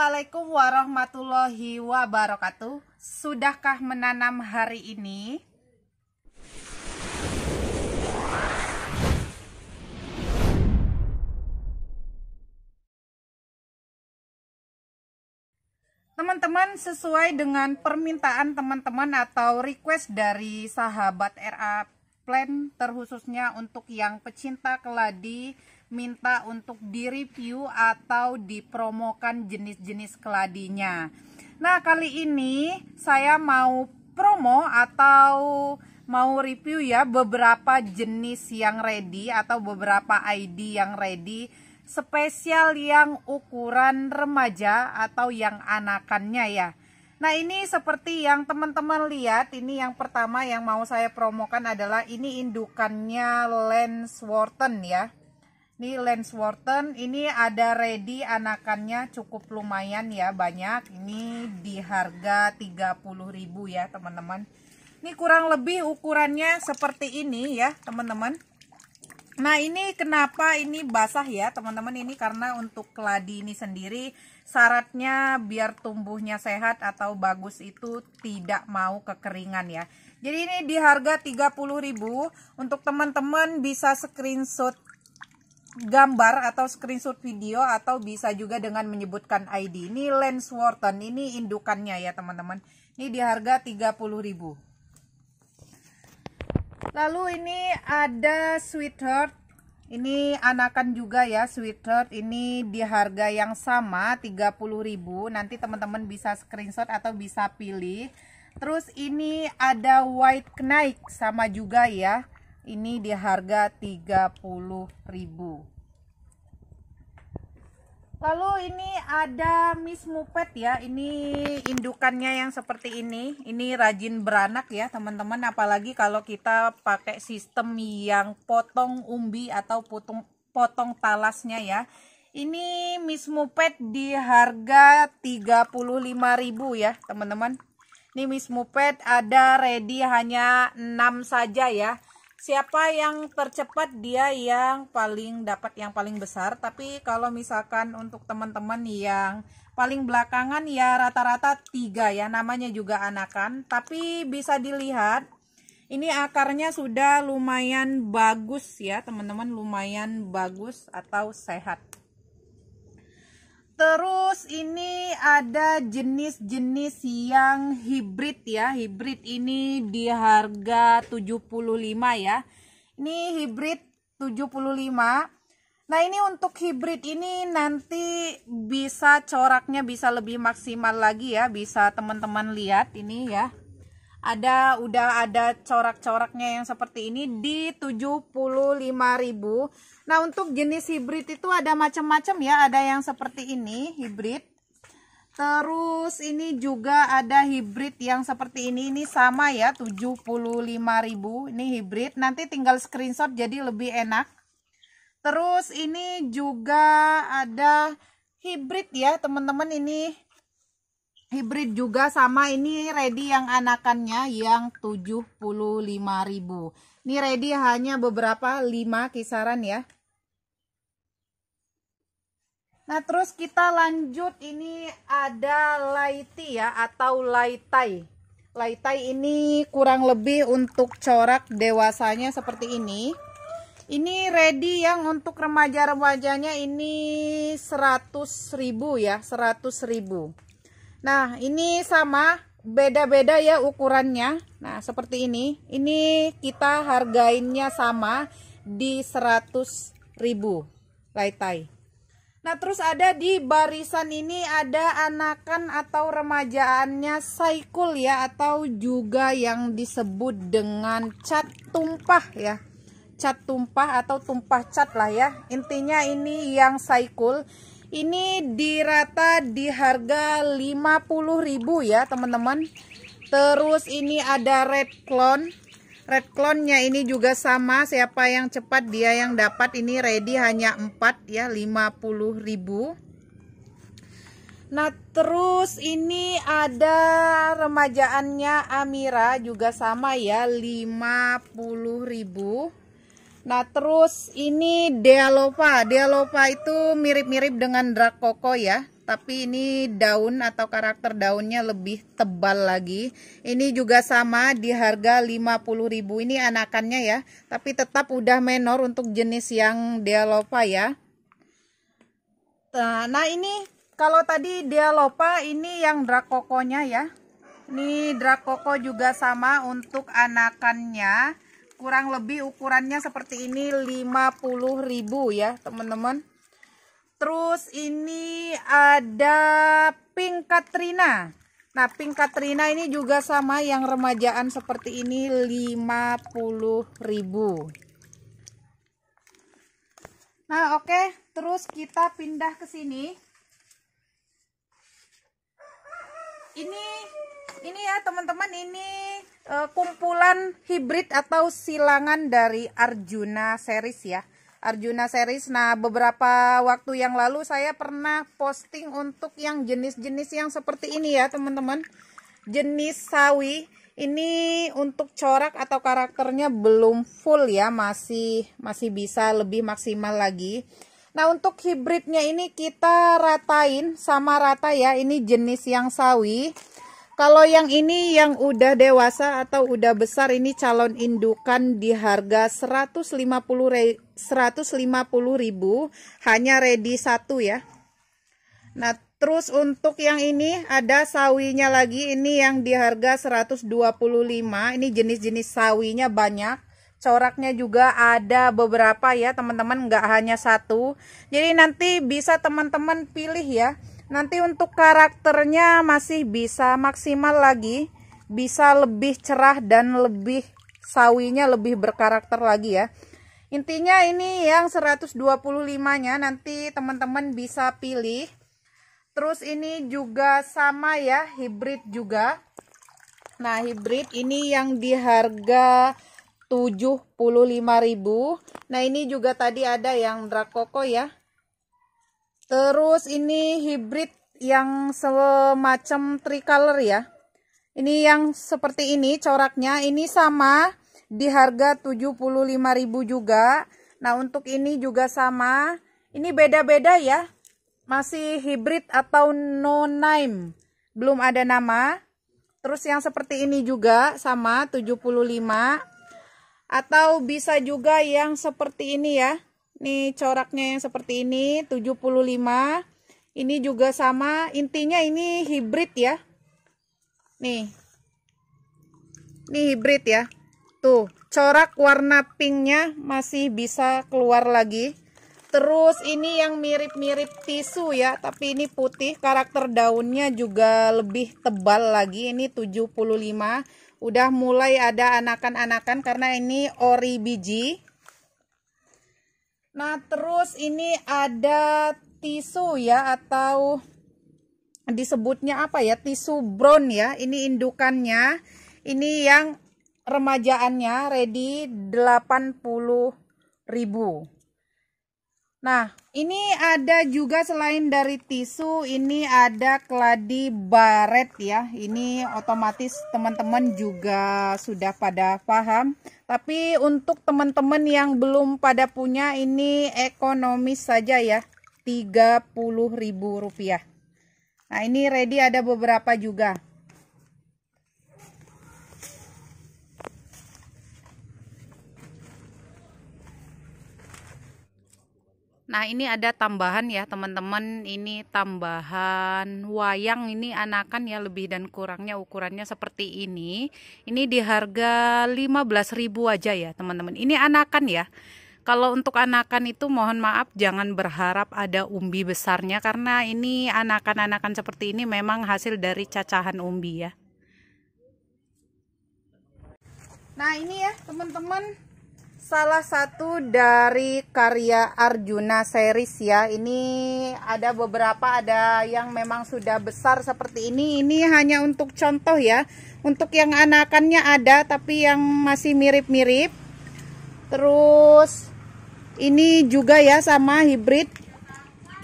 Assalamualaikum warahmatullahi wabarakatuh. Sudahkah menanam hari ini? Teman-teman, sesuai dengan permintaan teman-teman atau request dari sahabat RA Plan, terkhususnya untuk yang pecinta keladi minta untuk direview atau dipromokan jenis-jenis keladinya. Nah, kali ini saya mau promo atau mau review ya beberapa jenis yang ready atau beberapa ID yang ready spesial yang ukuran remaja atau yang anakannya ya. Nah ini seperti yang teman-teman lihat ini yang pertama yang mau saya promokan adalah ini indukannya lens Wharton ya. Ini Lens Wharton, ini ada ready anakannya cukup lumayan ya banyak. Ini di harga 30.000 ya, teman-teman. Ini kurang lebih ukurannya seperti ini ya, teman-teman. Nah, ini kenapa ini basah ya, teman-teman? Ini karena untuk keladi ini sendiri syaratnya biar tumbuhnya sehat atau bagus itu tidak mau kekeringan ya. Jadi ini di harga 30.000. Untuk teman-teman bisa screenshot gambar atau screenshot video atau bisa juga dengan menyebutkan ID. Ini lens Wharton, ini indukannya ya teman-teman. Ini di harga 30.000. Lalu ini ada Sweetheart. Ini anakan juga ya Sweetheart. Ini di harga yang sama 30.000. Nanti teman-teman bisa screenshot atau bisa pilih. Terus ini ada White Knight sama juga ya ini di harga 30.000 lalu ini ada Miss Mupet ya ini indukannya yang seperti ini ini rajin beranak ya teman-teman apalagi kalau kita pakai sistem yang potong umbi atau potong, potong talasnya ya ini Miss Mupet di harga 35.000 ya teman-teman ini Miss Mupet ada ready hanya 6 saja ya siapa yang tercepat dia yang paling dapat yang paling besar tapi kalau misalkan untuk teman-teman yang paling belakangan ya rata-rata tiga ya namanya juga anakan tapi bisa dilihat ini akarnya sudah lumayan bagus ya teman-teman lumayan bagus atau sehat Terus ini ada jenis-jenis yang hibrid ya. Hibrid ini di harga 75 ya. Ini hibrid 75. Nah ini untuk hibrid ini nanti bisa coraknya bisa lebih maksimal lagi ya Bisa teman-teman lihat ini ya ada udah ada corak-coraknya yang seperti ini di 75.000. Nah, untuk jenis hibrid itu ada macam-macam ya. Ada yang seperti ini hibrid. Terus ini juga ada hibrid yang seperti ini. Ini sama ya 75.000. Ini hibrid. Nanti tinggal screenshot jadi lebih enak. Terus ini juga ada hibrid ya, teman-teman ini hybrid juga sama ini ready yang anakannya yang 75.000 ini ready hanya beberapa 5 kisaran ya nah terus kita lanjut ini ada laiti ya atau laitai laitai ini kurang lebih untuk corak dewasanya seperti ini ini ready yang untuk remaja-remajanya ini 100.000 ya 100.000 Nah, ini sama beda-beda ya ukurannya. Nah, seperti ini. Ini kita hargainnya sama di ribu laitai. Nah, terus ada di barisan ini ada anakan atau remajaannya saikul ya atau juga yang disebut dengan cat tumpah ya. Cat tumpah atau tumpah cat lah ya. Intinya ini yang saikul ini dirata di harga 50.000 ya teman-teman. Terus ini ada red clone. Red clone-nya ini juga sama, siapa yang cepat dia yang dapat. Ini ready hanya 4 ya, 50.000. Nah, terus ini ada remajaannya Amira juga sama ya, 50.000. Nah terus ini Dealopa. Dealopa itu mirip-mirip dengan Drakoko ya. Tapi ini daun atau karakter daunnya lebih tebal lagi. Ini juga sama di harga 50.000 ini anakannya ya. Tapi tetap udah menor untuk jenis yang Dealopa ya. Nah nah ini kalau tadi Dealopa ini yang Drakokonya ya. Ini Drakoko juga sama untuk anakannya kurang lebih ukurannya seperti ini 50.000 ya teman-teman terus ini ada pink katrina nah pink katrina ini juga sama yang remajaan seperti ini 50.000 nah oke okay. terus kita pindah ke sini ini ini ya teman-teman ini uh, kumpulan hibrid atau silangan dari Arjuna series ya. Arjuna series. Nah, beberapa waktu yang lalu saya pernah posting untuk yang jenis-jenis yang seperti ini ya, teman-teman. Jenis sawi ini untuk corak atau karakternya belum full ya, masih masih bisa lebih maksimal lagi. Nah, untuk hibridnya ini kita ratain sama rata ya. Ini jenis yang sawi. Kalau yang ini yang udah dewasa atau udah besar ini calon indukan di harga 150 re, 150.000 hanya ready satu ya. Nah, terus untuk yang ini ada sawinya lagi ini yang di harga 125. Ini jenis-jenis sawinya banyak. Coraknya juga ada beberapa ya, teman-teman nggak hanya satu. Jadi nanti bisa teman-teman pilih ya Nanti untuk karakternya masih bisa maksimal lagi, bisa lebih cerah dan lebih sawinya lebih berkarakter lagi ya. Intinya ini yang 125-nya nanti teman-teman bisa pilih. Terus ini juga sama ya, hibrid juga. Nah, hibrid ini yang di harga 75.000. Nah, ini juga tadi ada yang drakoko ya Terus ini hybrid yang semacam tricolor ya. Ini yang seperti ini coraknya. Ini sama di harga 75.000 juga. Nah, untuk ini juga sama. Ini beda-beda ya. Masih hybrid atau no name. Belum ada nama. Terus yang seperti ini juga sama 75. Atau bisa juga yang seperti ini ya Nih coraknya yang seperti ini 75. Ini juga sama, intinya ini hibrid ya. Nih. Ini hibrid ya. Tuh, corak warna pinknya masih bisa keluar lagi. Terus ini yang mirip-mirip tisu ya, tapi ini putih, karakter daunnya juga lebih tebal lagi. Ini 75. Udah mulai ada anakan-anakan karena ini ori biji. Nah, terus ini ada tisu ya atau disebutnya apa ya? Tisu brown ya. Ini indukannya. Ini yang remajaannya ready 80.000. Nah, ini ada juga selain dari tisu, ini ada keladi baret ya. Ini otomatis teman-teman juga sudah pada paham tapi untuk teman-teman yang belum pada punya ini ekonomis saja ya. Rp30.000. Nah, ini ready ada beberapa juga. Nah, ini ada tambahan ya, teman-teman. Ini tambahan wayang ini anakan ya lebih dan kurangnya ukurannya seperti ini. Ini di harga 15.000 aja ya, teman-teman. Ini anakan ya. Kalau untuk anakan itu mohon maaf jangan berharap ada umbi besarnya karena ini anakan-anakan seperti ini memang hasil dari cacahan umbi ya. Nah, ini ya, teman-teman salah satu dari karya Arjuna series ya. Ini ada beberapa ada yang memang sudah besar seperti ini. Ini hanya untuk contoh ya. Untuk yang anakannya ada tapi yang masih mirip-mirip. Terus ini juga ya sama hybrid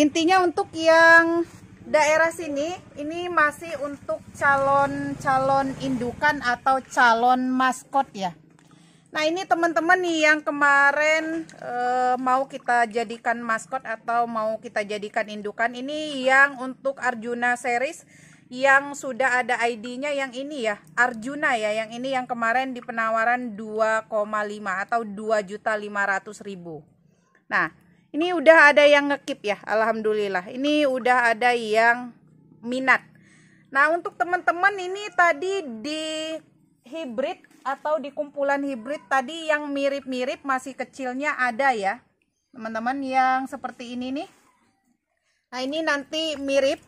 Intinya untuk yang daerah sini ini masih untuk calon-calon indukan atau calon maskot ya Nah ini teman-teman nih yang kemarin e, mau kita jadikan maskot atau mau kita jadikan indukan ini yang untuk Arjuna series yang sudah ada ID-nya yang ini ya Arjuna ya yang ini yang kemarin di penawaran 2,5 atau ribu Nah ini udah ada yang ngekip ya Alhamdulillah ini udah ada yang minat. Nah untuk teman-teman ini tadi di hybrid atau di kumpulan hibrid tadi yang mirip-mirip masih kecilnya ada ya teman-teman yang seperti ini nih nah ini nanti mirip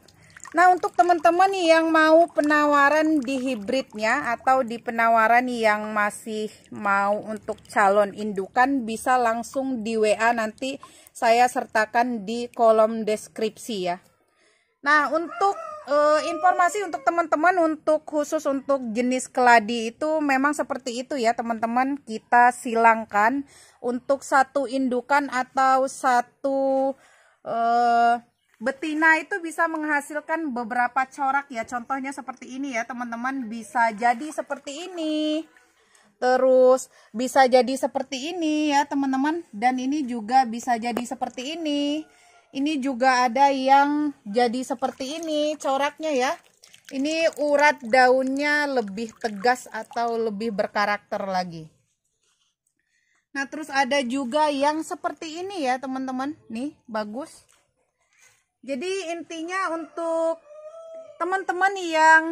nah untuk teman-teman yang mau penawaran di hibridnya atau di penawaran yang masih mau untuk calon indukan bisa langsung di WA nanti saya sertakan di kolom deskripsi ya nah untuk uh, informasi untuk teman-teman untuk khusus untuk jenis keladi itu memang seperti itu ya teman-teman kita silangkan untuk satu indukan atau satu uh, betina itu bisa menghasilkan beberapa corak ya contohnya seperti ini ya teman-teman bisa jadi seperti ini terus bisa jadi seperti ini ya teman-teman dan ini juga bisa jadi seperti ini ini juga ada yang jadi seperti ini coraknya ya. Ini urat daunnya lebih tegas atau lebih berkarakter lagi. Nah, terus ada juga yang seperti ini ya, teman-teman. Nih, bagus. Jadi intinya untuk teman-teman yang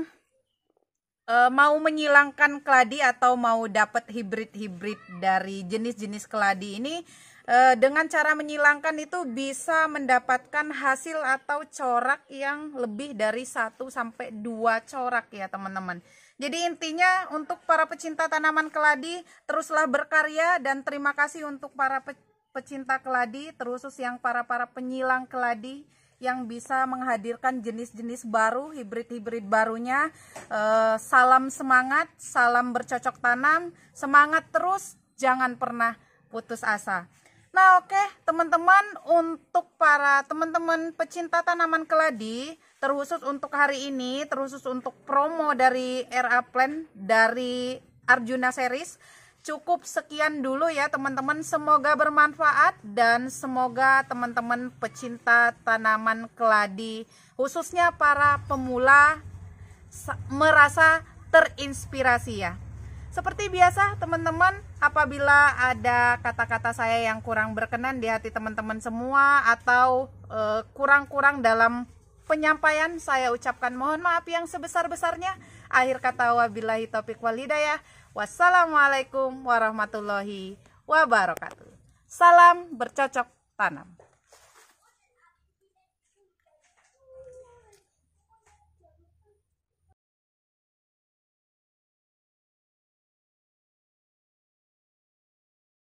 e, mau menyilangkan keladi atau mau dapat hibrid-hibrid dari jenis-jenis keladi ini Eh, dengan cara menyilangkan itu bisa mendapatkan hasil atau corak yang lebih dari 1 sampai 2 corak ya teman-teman. Jadi intinya untuk para pecinta tanaman keladi teruslah berkarya dan terima kasih untuk para pe pecinta keladi terusus yang para-para penyilang keladi yang bisa menghadirkan jenis-jenis baru, hibrid-hibrid barunya. Eh, salam semangat, salam bercocok tanam, semangat terus, jangan pernah putus asa. Nah oke okay, teman-teman untuk para teman-teman pecinta tanaman keladi terkhusus untuk hari ini terkhusus untuk promo dari RA Plan dari Arjuna Series cukup sekian dulu ya teman-teman semoga bermanfaat dan semoga teman-teman pecinta tanaman keladi khususnya para pemula merasa terinspirasi ya seperti biasa teman-teman apabila ada kata-kata saya yang kurang berkenan di hati teman-teman semua atau eh, kurang-kurang uh, dalam penyampaian saya ucapkan mohon maaf yang sebesar-besarnya. Akhir kata wabillahi topik walidayah Wassalamualaikum warahmatullahi wabarakatuh. Salam bercocok tanam.